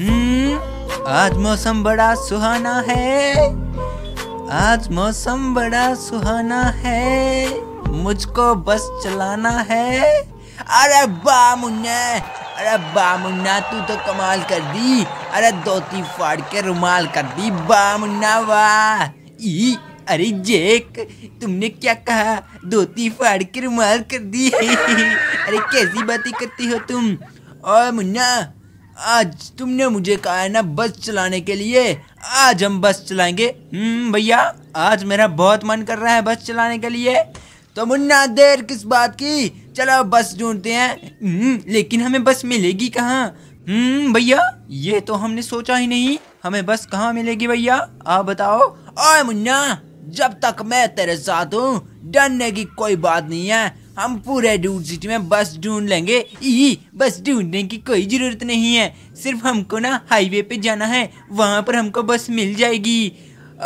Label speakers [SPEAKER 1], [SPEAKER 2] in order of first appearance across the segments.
[SPEAKER 1] हम्म आज मौसम बड़ा सुहाना है आज मौसम बड़ा सुहाना है मुझको बस चलाना है अरे बा मुन्ना अरे बा मुन्ना तू तो कमाल कर दी अरे धोती फाड़ के रुमाल कर दी बा मुन्ना वाह ई अरे जेक तुमने क्या कहा धोती फाड़ के रुमाल कर दी अरे कैसी बातें करती हो तुम ओ मुन्ना आज तुमने मुझे कहा है ना बस चलाने के लिए आज हम बस चलाएंगे हम्म, भैया आज मेरा बहुत मन कर रहा है बस चलाने के लिए तो मुन्ना देर किस बात की चलो बस ढूंढते हैं हम्म, लेकिन हमें बस मिलेगी कहाँ हम्म, भैया ये तो हमने सोचा ही नहीं हमें बस कहाँ मिलेगी भैया आप बताओ ओए मुन्ना जब तक मैं तेरे साथ हूँ डरने की कोई बात नहीं है हम पूरे डूड सिटी में बस ढूंढ लेंगे यही बस ढूंढने की कोई ज़रूरत नहीं है सिर्फ हमको ना हाईवे पे जाना है वहाँ पर हमको बस मिल जाएगी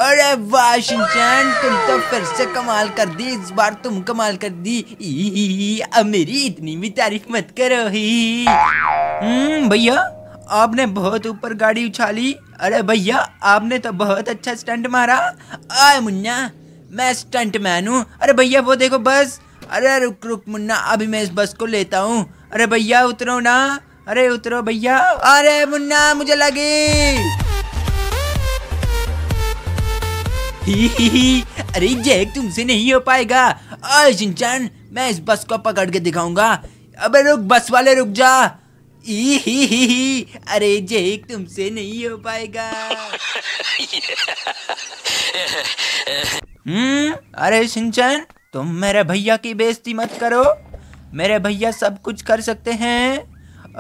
[SPEAKER 1] अरे वाह तुम तो फिर से कमाल कर दी इस बार तुम कमाल कर दी अब मेरी इतनी भी तारीफ मत करो ही हम्म, भैया आपने बहुत ऊपर गाड़ी उछाली अरे भैया आपने तो बहुत अच्छा स्टंट मारा आए मुन्ना मैं स्टंट मैन हूँ अरे भैया वो देखो बस अरे रुक रुक मुन्ना अभी मैं इस बस को लेता हूँ अरे भैया उतरो ना अरे उतरो भैया अरे मुन्ना मुझे लगी ही ही ही, अरे जैक तुमसे नहीं हो पाएगा अरे चिंचन मैं इस बस को पकड़ के दिखाऊंगा अबे रुक बस वाले रुक जा ही ही ही ही अरे जेक तुमसे नहीं हो पाएगा हम्म अरे सिंचन तुम मेरे भैया की बेइज्जती मत करो मेरे भैया सब कुछ कर सकते हैं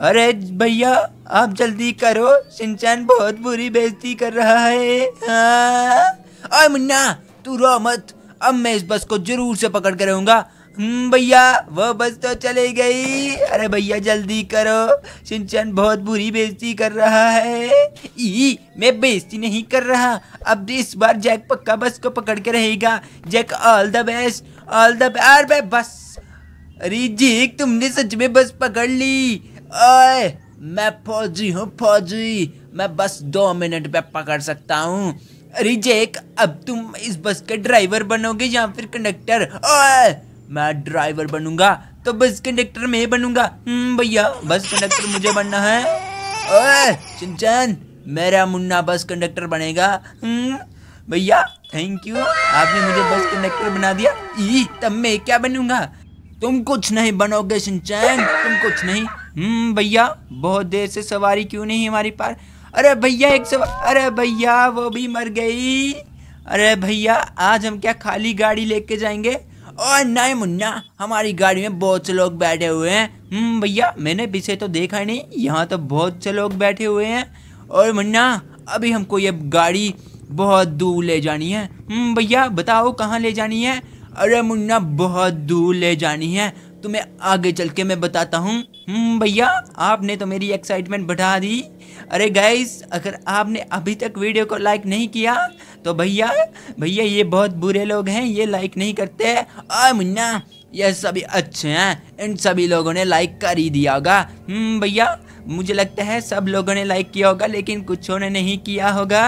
[SPEAKER 1] अरे भैया आप जल्दी करो सिंचन बहुत बुरी बेइज्जती कर रहा है हाँ। अरे मुन्ना तू रो मत अब मैं इस बस को जरूर से पकड़ कर रहूंगा हम्म, भैया वो बस तो चले गई अरे भैया जल्दी करो सिंचन बहुत बुरी बेइज्जती कर रहा है ई मैं बेइज्जती नहीं कर रहा अब इस बार जैक पक्का बस को पकड़ के रहेगा Jack all the best all the अरे बस अरे जी तुमने सच में बस पकड़ ली ओए मैं फौजी हूँ फौजी मैं बस दो मिनट में पकड़ सकता हूँ अरे जैक अब तुम इस बस के ड्राइवर बनोगे या फिर कंडक्टर ओए मैं ड्राइवर बनूंगा तो बस कंडक्टर ही बनूंगा हम्म, भैया बस कंडक्टर मुझे बनना है चिंचन मेरा मुन्ना बस कंडक्टर बनेगा हम्म, भैया थैंक यू आपने मुझे बस कंडक्टर बना दिया ई तब मैं क्या बनूंगा तुम कुछ नहीं बनोगे सिंचन तुम कुछ नहीं हम्म भैया बहुत देर से सवारी क्यों नहीं हमारी पार अरे भैया एक सवार अरे भैया वो भी मर गई अरे भैया आज हम क्या खाली गाड़ी लेके जाएंगे और नहीं मुन्ना हमारी गाड़ी में बहुत से लोग बैठे हुए हैं हम्म, भैया मैंने पीछे तो देखा ही नहीं यहाँ तो बहुत से लोग बैठे हुए हैं और मुन्ना अभी हमको ये गाड़ी बहुत दूर ले जानी है हम्म, भैया बताओ कहाँ ले जानी है अरे मुन्ना बहुत दूर ले जानी है तुम्हें आगे चल के मैं बताता हूँ हम्म, भैया आपने तो मेरी एक्साइटमेंट बढ़ा दी अरे गाइस अगर आपने अभी तक वीडियो को लाइक नहीं किया तो भैया भैया ये बहुत बुरे लोग हैं ये लाइक नहीं करते और मुन्ना ये सभी अच्छे हैं इन सभी लोगों ने लाइक कर ही दिया होगा हम्म, भैया मुझे लगता है सब लोगों ने लाइक किया होगा लेकिन कुछ ने नहीं किया होगा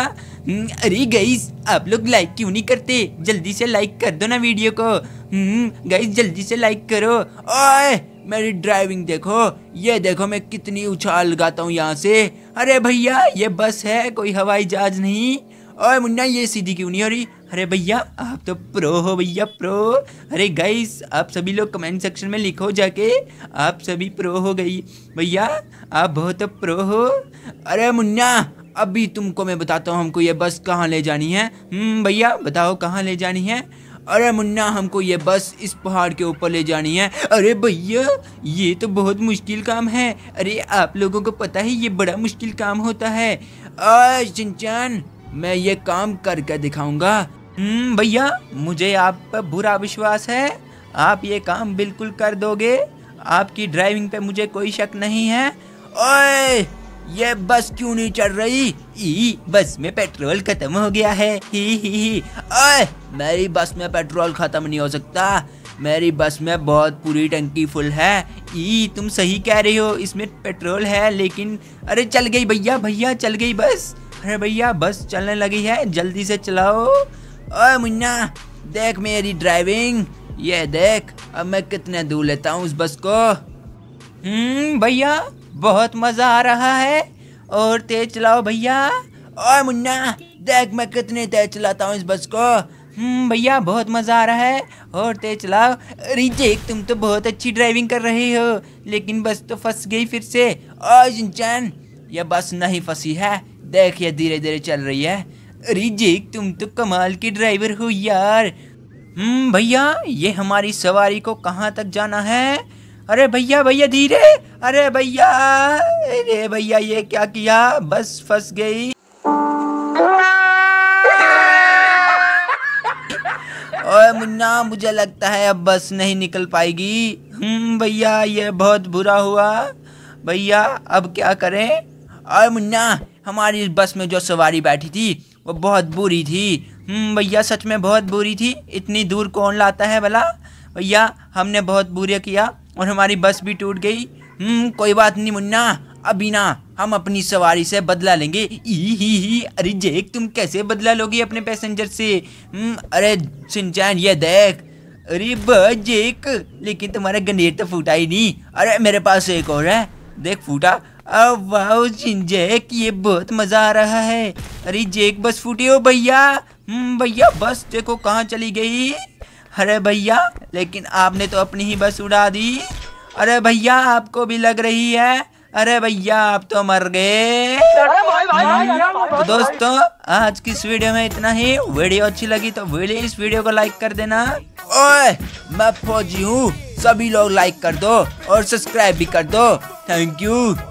[SPEAKER 1] हम्म, अरे गईस आप लोग लाइक क्यों नहीं करते जल्दी से लाइक कर दो ना वीडियो को गईस हम्म, जल्दी से लाइक करो ओए मेरी ड्राइविंग देखो ये देखो मैं कितनी उछाल लगाता हूँ यहाँ से अरे भैया ये बस है कोई हवाई जहाज नहीं ओए मुन्ना ये सीधी क्यों नहीं हो रही अरे भैया आप तो प्रो हो भैया प्रो अरे गाइस आप सभी लोग कमेंट सेक्शन में लिखो जाके आप सभी प्रो हो गई भैया आप बहुत प्रो हो अरे मुन्ना अभी तुमको मैं बताता हूँ हमको ये बस कहाँ ले जानी है हम्म, भैया बताओ कहाँ ले जानी है अरे मुन्ना हमको ये बस इस पहाड़ के ऊपर ले जानी है अरे भैया ये तो बहुत मुश्किल काम है अरे आप लोगों को पता है ये बड़ा मुश्किल काम होता है चिंचन मैं ये काम करके दिखाऊंगा हम्म, भैया मुझे आप पर बुरा विश्वास है आप ये काम बिल्कुल कर दोगे आपकी ड्राइविंग पे मुझे कोई शक नहीं है ओए ये बस क्यों नहीं चल रही ई बस में पेट्रोल खत्म हो गया है ही ही ही ओए मेरी बस में पेट्रोल खत्म नहीं हो सकता मेरी बस में बहुत पूरी टंकी फुल है ई तुम सही कह रही हो इसमें पेट्रोल है लेकिन अरे चल गई भैया भैया चल गई बस अरे भैया बस चलने लगी है जल्दी से चलाओ ओए मुन्ना देख मेरी ड्राइविंग ये देख अब मैं कितने दूर लेता हूँ उस बस को हम्म, भैया बहुत मज़ा आ रहा है और तेज चलाओ भैया और मुन्ना देख मैं कितने तेज चलाता हूँ इस बस को हम्म, भैया बहुत मज़ा आ रहा है और तेज चलाओ अरे तुम तो बहुत अच्छी ड्राइविंग कर रहे हो लेकिन बस तो फंस गई फिर से और इंसान बस नहीं फंसी है देख ये धीरे धीरे चल रही है अरे तुम तो कमाल की ड्राइवर हो यार हम्म, भैया ये हमारी सवारी को कहाँ तक जाना है अरे भैया भैया धीरे अरे भैया अरे भैया ये क्या किया बस फंस गई ओए मुन्ना मुझे लगता है अब बस नहीं निकल पाएगी हम्म भैया ये बहुत बुरा हुआ भैया अब क्या करें ओए मुन्ना हमारी इस बस में जो सवारी बैठी थी वो बहुत बुरी थी हम्म भैया सच में बहुत बुरी थी इतनी दूर कौन लाता है भला भैया हमने बहुत बुरे किया और हमारी बस भी टूट गई हम्म, कोई बात नहीं मुन्ना अभी ना हम अपनी सवारी से बदला लेंगे ही ही ही अरे जेक तुम कैसे बदला लोगे अपने पैसेंजर से हम्म, अरे सिंचैन ये देख अरे जेक लेकिन तुम्हारा गंडेर तो फूटा ही नहीं अरे मेरे पास एक और है देख फूटा अब वाह जेक ये बहुत मज़ा आ रहा है अरे जेक बस फूटी हो भैया हम्म, भैया बस देखो कहाँ चली गई अरे भैया लेकिन आपने तो अपनी ही बस उड़ा दी अरे भैया आपको भी लग रही है अरे भैया आप तो मर गए हम्म। तो दोस्तों आज की इस वीडियो में इतना ही वीडियो अच्छी लगी तो वीडियो इस वीडियो को लाइक कर देना ओए मैं फौजी हूँ सभी लोग लाइक कर दो और सब्सक्राइब भी कर दो थैंक यू